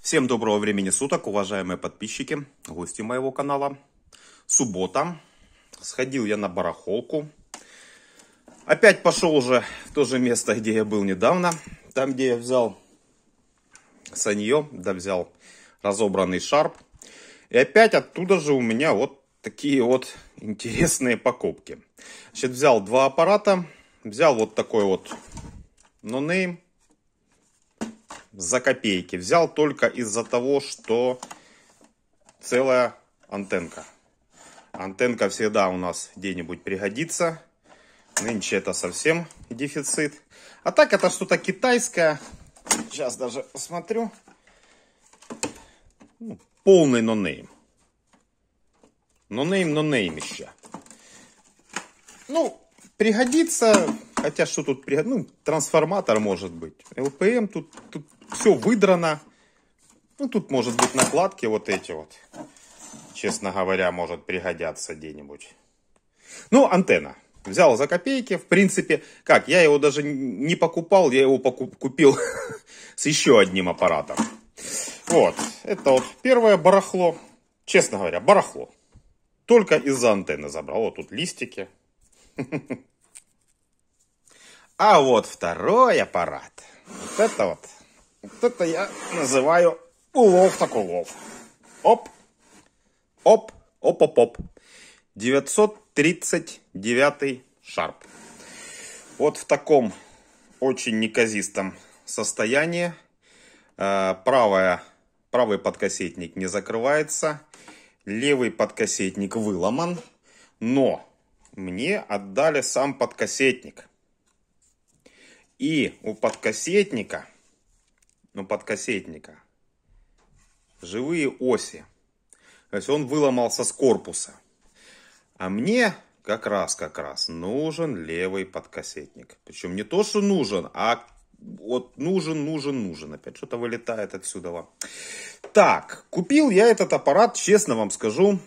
Всем доброго времени суток, уважаемые подписчики, гости моего канала. Суббота. Сходил я на барахолку. Опять пошел уже в то же место, где я был недавно. Там, где я взял санье, да взял разобранный шарп. И опять оттуда же у меня вот такие вот интересные покупки. Значит, взял два аппарата. Взял вот такой вот нонейм. Ну, no за копейки. Взял только из-за того, что целая антенка. Антенка всегда у нас где-нибудь пригодится. Нынче это совсем дефицит. А так это что-то китайское. Сейчас даже посмотрю. Ну, полный нонейм. Нонейм, нонейм еще. Ну, пригодится, хотя что тут пригодится? Ну, трансформатор может быть. ЛПМ тут, тут все выдрано. Ну, тут, может быть, накладки вот эти вот. Честно говоря, может пригодятся где-нибудь. Ну, антенна. Взял за копейки. В принципе, как, я его даже не покупал, я его покуп купил с еще одним аппаратом. Вот, это вот первое барахло. Честно говоря, барахло. Только из-за антенны забрал. Вот тут листики. А вот второй аппарат. Вот это вот. Вот это я называю улов так улов. Оп, оп, оп-оп-оп. 939 шарп. Вот в таком очень неказистом состоянии. Э, правая, правый подкассетник не закрывается. Левый подкассетник выломан. Но мне отдали сам подкассетник. И у подкассетника ну, подкассетника. Живые оси. То есть он выломался с корпуса. А мне как раз, как раз нужен левый подкассетник. Причем не то, что нужен, а вот нужен, нужен, нужен. Опять что-то вылетает отсюда. Так, купил я этот аппарат, честно вам скажу,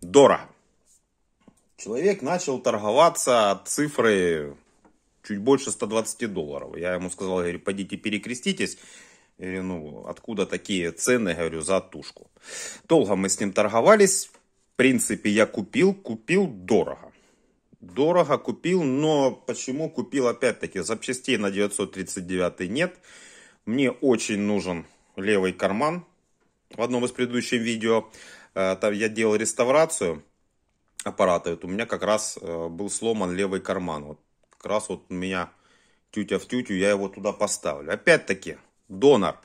дорого. Человек начал торговаться от цифры чуть больше 120 долларов. Я ему сказал, говорю, пойдите перекреститесь. Или, ну, откуда такие цены, говорю, за тушку. Долго мы с ним торговались. В принципе, я купил, купил дорого. Дорого купил, но почему купил, опять-таки, запчастей на 939 нет. Мне очень нужен левый карман. В одном из предыдущих видео э, там я делал реставрацию аппарата. Вот у меня как раз э, был сломан левый карман. Вот как раз вот у меня тютя в тютю, я его туда поставлю. Опять-таки, донор.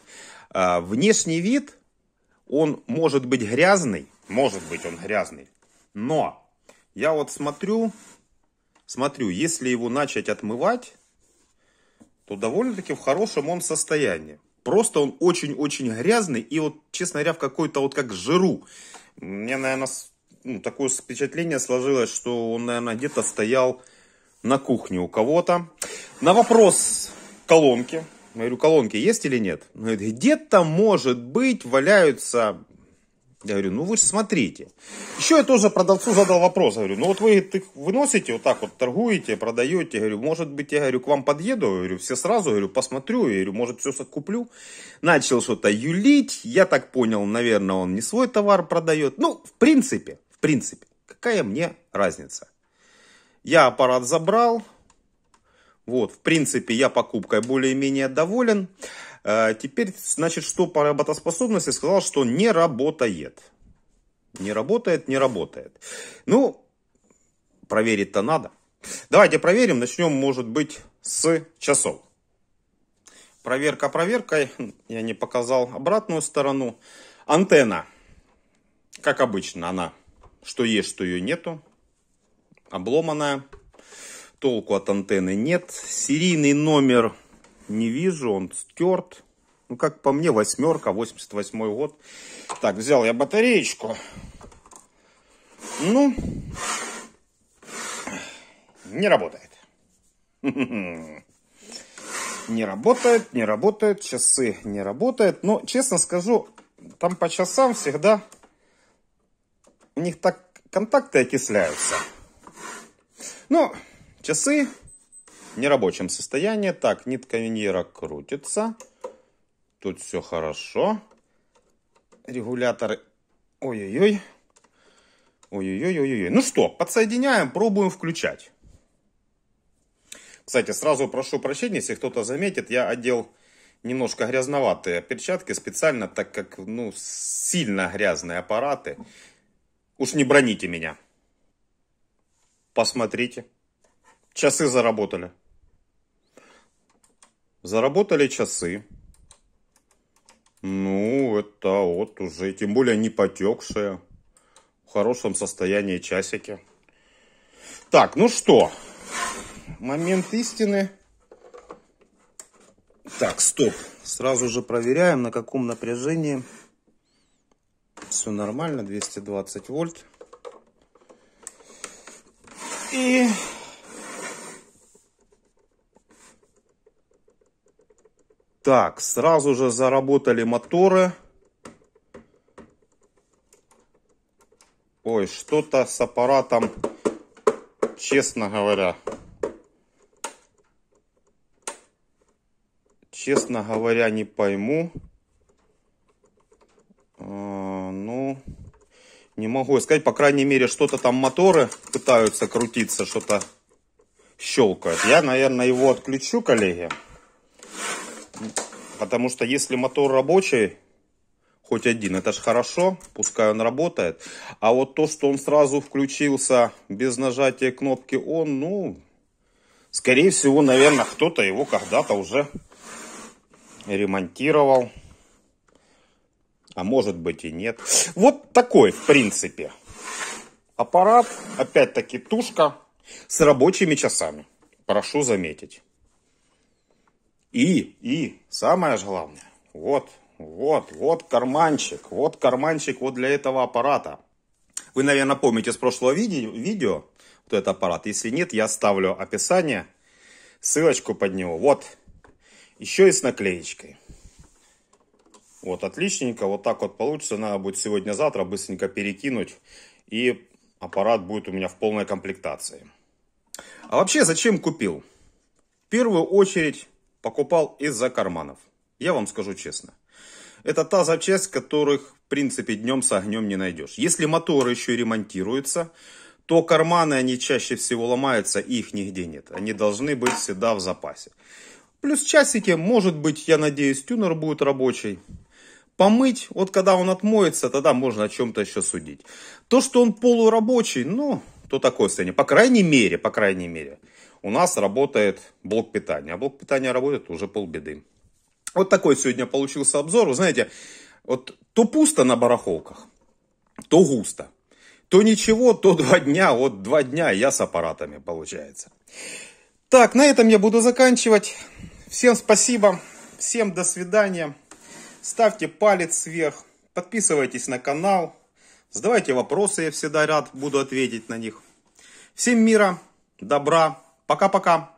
А, внешний вид, он может быть грязный, может быть он грязный, но я вот смотрю, смотрю, если его начать отмывать, то довольно-таки в хорошем он состоянии. Просто он очень-очень грязный и вот, честно говоря, в какой-то вот как жиру. Мне, наверное, ну, такое впечатление сложилось, что он, наверное, где-то стоял на кухне у кого-то. На вопрос колонки я говорю, колонки есть или нет? Он говорит, где-то, может быть, валяются... Я говорю, ну вы же смотрите. Еще я тоже продавцу задал вопрос. Я говорю, ну вот вы их выносите, вот так вот торгуете, продаете. Я говорю, может быть, я говорю, к вам подъеду, я говорю, все сразу, я говорю, посмотрю, я говорю, может, все куплю. Начал что-то юлить. Я так понял, наверное, он не свой товар продает. Ну, в принципе, в принципе, какая мне разница? Я аппарат забрал, вот, в принципе, я покупкой более-менее доволен. Э, теперь, значит, что по работоспособности сказал, что не работает. Не работает, не работает. Ну, проверить-то надо. Давайте проверим. Начнем, может быть, с часов. Проверка проверкой. Я не показал обратную сторону. Антенна. Как обычно, она что есть, что ее нету. Обломанная толку от антенны нет. Серийный номер не вижу, он стерт. Ну, как по мне, восьмерка, 88 год. Так, взял я батареечку. Ну, не работает. Не работает, не работает, часы не работают. Но, честно скажу, там по часам всегда у них так контакты окисляются. Ну, Но... Часы в нерабочем состоянии. Так, нитка виньера крутится. Тут все хорошо. Регуляторы. Ой-ой-ой. Ой-ой-ой-ой-ой. Ну что, подсоединяем, пробуем включать. Кстати, сразу прошу прощения, если кто-то заметит, я одел немножко грязноватые перчатки специально, так как, ну, сильно грязные аппараты. Уж не броните меня. Посмотрите. Часы заработали. Заработали часы. Ну, это вот уже, тем более не потекшие. В хорошем состоянии часики. Так, ну что. Момент истины. Так, стоп. Сразу же проверяем, на каком напряжении. Все нормально, 220 вольт. И Так, сразу же заработали моторы. Ой, что-то с аппаратом, честно говоря. Честно говоря, не пойму. А, ну, не могу сказать. По крайней мере, что-то там моторы пытаются крутиться, что-то щелкает. Я, наверное, его отключу, коллеги. Потому что если мотор рабочий, хоть один, это ж хорошо, пускай он работает. А вот то, что он сразу включился без нажатия кнопки он, ну, скорее всего, наверное, кто-то его когда-то уже ремонтировал. А может быть и нет. Вот такой, в принципе, аппарат. Опять-таки тушка с рабочими часами. Прошу заметить. И, и, самое же главное, вот, вот, вот карманчик, вот карманчик вот для этого аппарата. Вы, наверное, помните с прошлого видео, видео вот этот аппарат. Если нет, я оставлю описание, ссылочку под него. Вот, еще и с наклеечкой. Вот, отличненько, вот так вот получится. Надо будет сегодня-завтра быстренько перекинуть. И аппарат будет у меня в полной комплектации. А вообще, зачем купил? В первую очередь покупал из-за карманов. Я вам скажу честно. Это та запчасть, которых, в принципе, днем с огнем не найдешь. Если моторы еще и ремонтируются, то карманы, они чаще всего ломаются, и их нигде нет. Они должны быть всегда в запасе. Плюс часики, может быть, я надеюсь, тюнер будет рабочий. Помыть, вот когда он отмоется, тогда можно о чем-то еще судить. То, что он полурабочий, ну, то такое состояние. По крайней мере, по крайней мере у нас работает блок питания. А блок питания работает уже полбеды. Вот такой сегодня получился обзор. Вы знаете, вот то пусто на барахолках, то густо. То ничего, то два дня. Вот два дня я с аппаратами получается. Так, на этом я буду заканчивать. Всем спасибо. Всем до свидания. Ставьте палец вверх. Подписывайтесь на канал. Задавайте вопросы, я всегда рад буду ответить на них. Всем мира, добра, Пока-пока.